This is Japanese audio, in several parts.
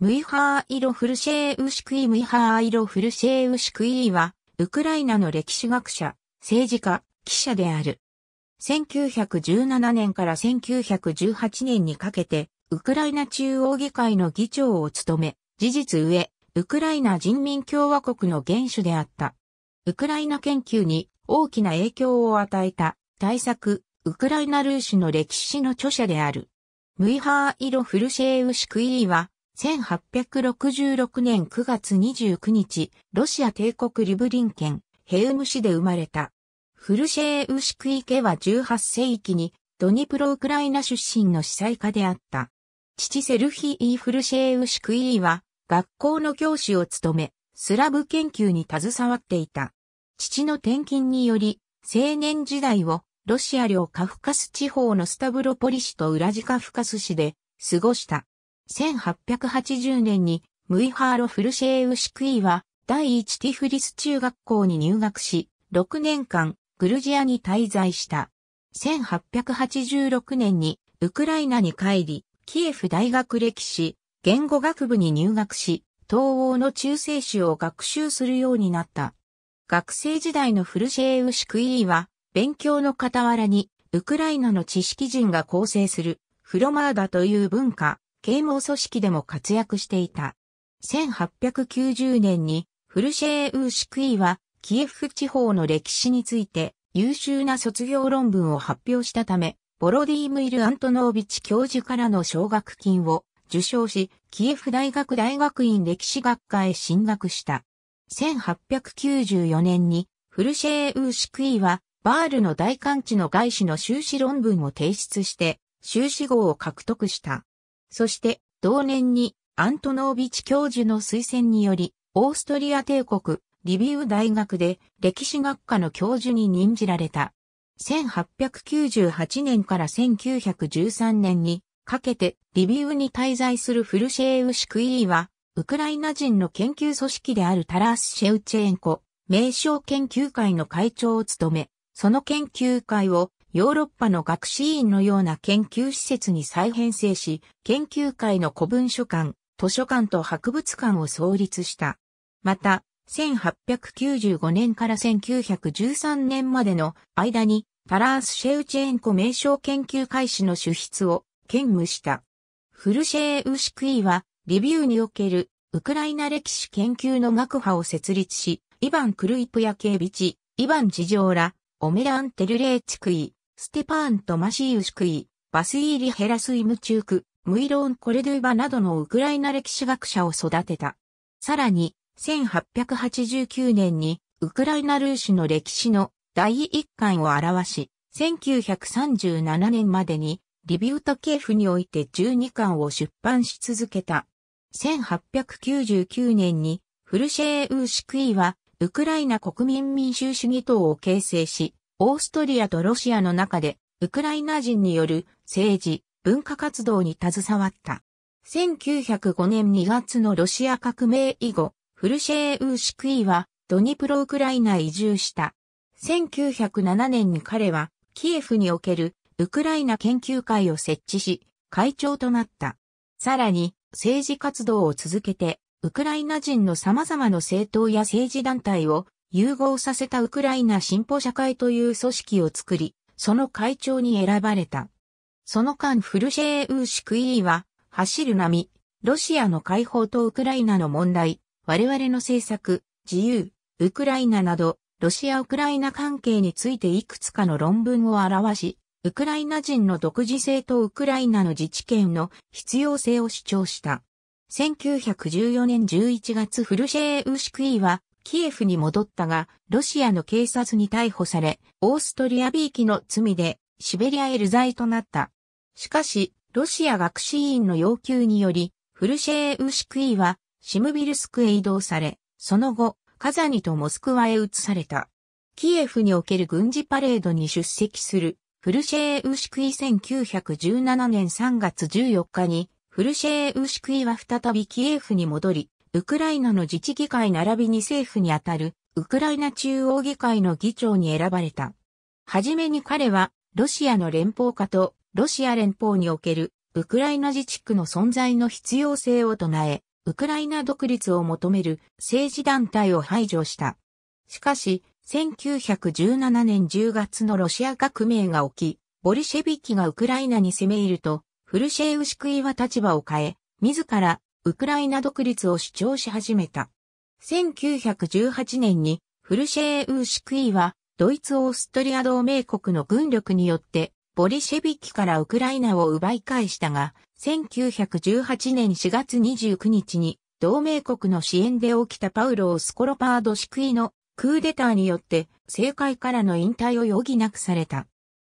ムイハーイロフルシェーウシクイムイハーイロフルシェーウシクイは、ウクライナの歴史学者、政治家、記者である。1917年から1918年にかけて、ウクライナ中央議会の議長を務め、事実上、ウクライナ人民共和国の元首であった。ウクライナ研究に大きな影響を与えた大作、ウクライナルーシュの歴史の著者である。ムイハーイロフルシェーウシクイーは、1866年9月29日、ロシア帝国リブリン県、ヘウム市で生まれた。フルシェーウシクイケは18世紀に、ドニプロウクライナ出身の司祭家であった。父セルヒー・フルシェーウシクイーは、学校の教師を務め、スラブ研究に携わっていた。父の転勤により、青年時代を、ロシア領カフカス地方のスタブロポリ市とウラジカフカス市で過ごした。1880年にムイハーロ・フルシェーウ・シクイは第一ティフリス中学校に入学し、6年間グルジアに滞在した。1886年にウクライナに帰り、キエフ大学歴史、言語学部に入学し、東欧の中世史を学習するようになった。学生時代のフルシェーウ・シクイは、勉強の傍らに、ウクライナの知識人が構成する、フロマーダという文化、啓蒙組織でも活躍していた。1890年にフルシェーウーシクイはキエフ地方の歴史について優秀な卒業論文を発表したため、ボロディームイル・アントノービチ教授からの奨学金を受賞し、キエフ大学大学院歴史学科へ進学した。1894年にフルシェーウーシクイはバールの大官地の外資の修士論文を提出して、修士号を獲得した。そして、同年にアントノービチ教授の推薦により、オーストリア帝国、リビウ大学で歴史学科の教授に任じられた。1898年から1913年にかけてリビウに滞在するフルシェーウシクイーは、ウクライナ人の研究組織であるタラース・シェウチェンコ、名称研究会の会長を務め、その研究会をヨーロッパの学士院のような研究施設に再編成し、研究会の古文書館、図書館と博物館を創立した。また、1895年から1913年までの間に、タラース・シェウチェンコ名称研究会誌の主筆を兼務した。フルシェーウシクイは、リビューにおけるウクライナ歴史研究の学派を設立し、イヴァン・クルイプやケービチ、イヴァン・ジジョーラ、オメラン・テルレーチクイ、ステパーンとマシーウシクイ、バスイーリ・ヘラスイムチューク、ムイローン・コレドゥーバなどのウクライナ歴史学者を育てた。さらに、1889年にウクライナルーシの歴史の第一巻を表し、1937年までにリビウト系譜において12巻を出版し続けた。1899年にフルシェーウーシクイはウクライナ国民民衆主義党を形成し、オーストリアとロシアの中で、ウクライナ人による政治、文化活動に携わった。1905年2月のロシア革命以後、フルシェーウーシクイはドニプロウクライナ移住した。1907年に彼はキエフにおけるウクライナ研究会を設置し、会長となった。さらに政治活動を続けて、ウクライナ人の様々な政党や政治団体を融合させたウクライナ進歩社会という組織を作り、その会長に選ばれた。その間フルシェーウーシクイーは、走る波、ロシアの解放とウクライナの問題、我々の政策、自由、ウクライナなど、ロシア・ウクライナ関係についていくつかの論文を表し、ウクライナ人の独自性とウクライナの自治権の必要性を主張した。1914年11月フルシェーウシクイーはキエフに戻ったが、ロシアの警察に逮捕され、オーストリアーキの罪で、シベリアへ流罪となった。しかし、ロシア学士院の要求により、フルシェーウシクイは、シムビルスクへ移動され、その後、カザニとモスクワへ移された。キエフにおける軍事パレードに出席する、フルシェーウシクイ1917年3月14日に、フルシェーウシクイは再びキエフに戻り、ウクライナの自治議会並びに政府にあたる、ウクライナ中央議会の議長に選ばれた。はじめに彼は、ロシアの連邦化と、ロシア連邦における、ウクライナ自治区の存在の必要性を唱え、ウクライナ独立を求める政治団体を排除した。しかし、1917年10月のロシア革命が起き、ボリシェビキがウクライナに攻め入ると、フルシェウシクイは立場を変え、自らウクライナ独立を主張し始めた。1918年にフルシェーウーシクイはドイツ・オーストリア同盟国の軍力によってボリシェビキからウクライナを奪い返したが、1918年4月29日に同盟国の支援で起きたパウロ・スコロパード・シクイのクーデターによって政界からの引退を余儀なくされた。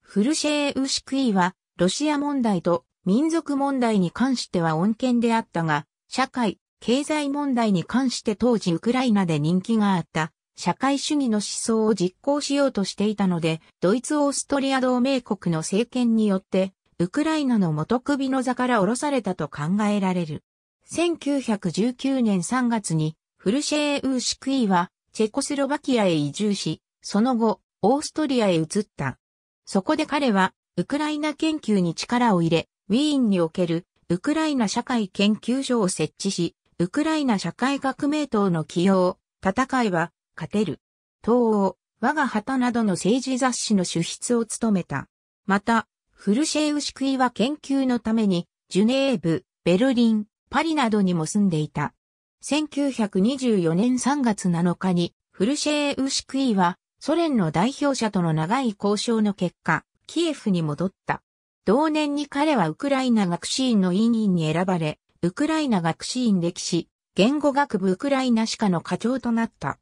フルシェーウシクイはロシア問題と民族問題に関しては穏健であったが、社会、経済問題に関して当時ウクライナで人気があった社会主義の思想を実行しようとしていたので、ドイツ・オーストリア同盟国の政権によって、ウクライナの元首の座から降ろされたと考えられる。1919年3月に、フルシェーウーシクイは、チェコスロバキアへ移住し、その後、オーストリアへ移った。そこで彼は、ウクライナ研究に力を入れ、ウィーンにおけるウクライナ社会研究所を設置し、ウクライナ社会革命党の起用、戦いは、勝てる。東欧、我が旗などの政治雑誌の主筆を務めた。また、フルシェウシクイは研究のために、ジュネーブ、ベルリン、パリなどにも住んでいた。1924年3月7日に、フルシェーウシクイは、ソ連の代表者との長い交渉の結果、キエフに戻った。同年に彼はウクライナ学士院の委員に選ばれ、ウクライナ学士院歴史、言語学部ウクライナ歯科の課長となった。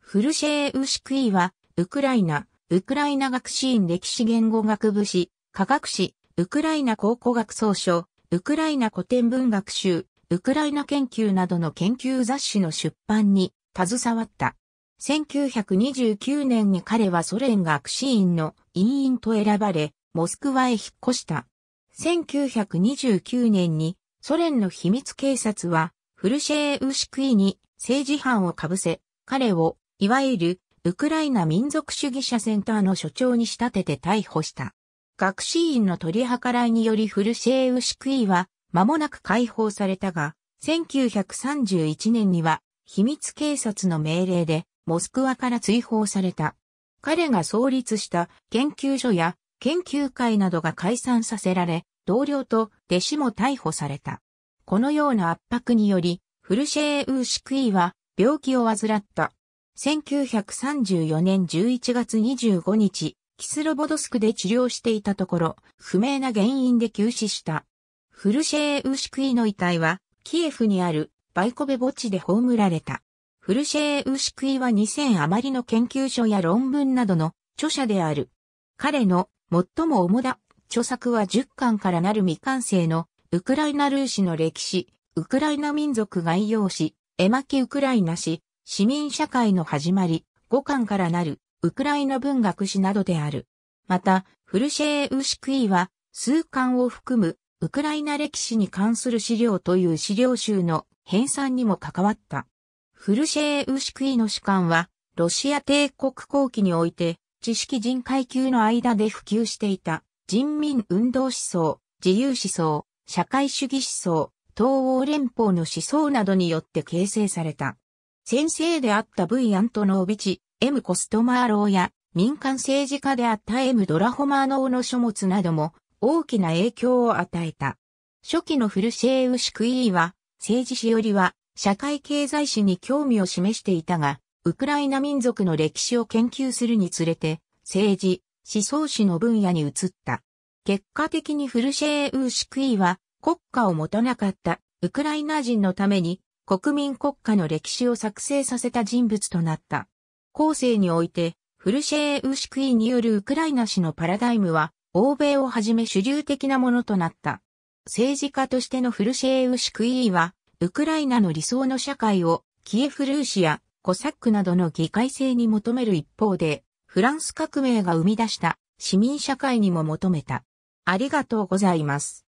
フルシェーウシクイは、ウクライナ、ウクライナ学士院歴史言語学部史、科学史、ウクライナ考古学総書、ウクライナ古典文学集、ウクライナ研究などの研究雑誌の出版に携わった。1929年に彼はソ連学士院の委員と選ばれ、モスクワへ引っ越した。1929年にソ連の秘密警察はフルシェーウシクイに政治犯をかぶせ、彼をいわゆるウクライナ民族主義者センターの所長に仕立てて逮捕した。学士院の取り計らいによりフルシェーウシクイは間もなく解放されたが、1931年には秘密警察の命令でモスクワから追放された。彼が創立した研究所や研究会などが解散させられ、同僚と弟子も逮捕された。このような圧迫により、フルシェーウーシクイは病気を患った。1934年11月25日、キスロボドスクで治療していたところ、不明な原因で急死した。フルシェーウーシクイの遺体は、キエフにあるバイコベ墓地で葬られた。フルシェーウーシクイは2000余りの研究所や論文などの著者である。彼の最も主だ著作は10巻からなる未完成のウクライナルーシの歴史、ウクライナ民族概要史、絵巻ウクライナ史、市民社会の始まり、5巻からなるウクライナ文学史などである。また、フルシェーウシクイは数巻を含むウクライナ歴史に関する資料という資料集の編纂にも関わった。フルシェーウシクイの主観は、ロシア帝国後期において、知識人階級の間で普及していた人民運動思想、自由思想、社会主義思想、東欧連邦の思想などによって形成された。先生であった V アントノービチ、M コストマーローや民間政治家であった M ドラホマーノーの書物なども大きな影響を与えた。初期のフルシェーウシクイーは政治史よりは社会経済史に興味を示していたが、ウクライナ民族の歴史を研究するにつれて、政治、思想史の分野に移った。結果的にフルシェーウーシクイは、国家を持たなかったウクライナ人のために国民国家の歴史を作成させた人物となった。後世において、フルシェーウシクイによるウクライナ史のパラダイムは、欧米をはじめ主流的なものとなった。政治家としてのフルシェーウシクイは、ウクライナの理想の社会を、キエフルーシア、コサックなどの議会制に求める一方で、フランス革命が生み出した市民社会にも求めた。ありがとうございます。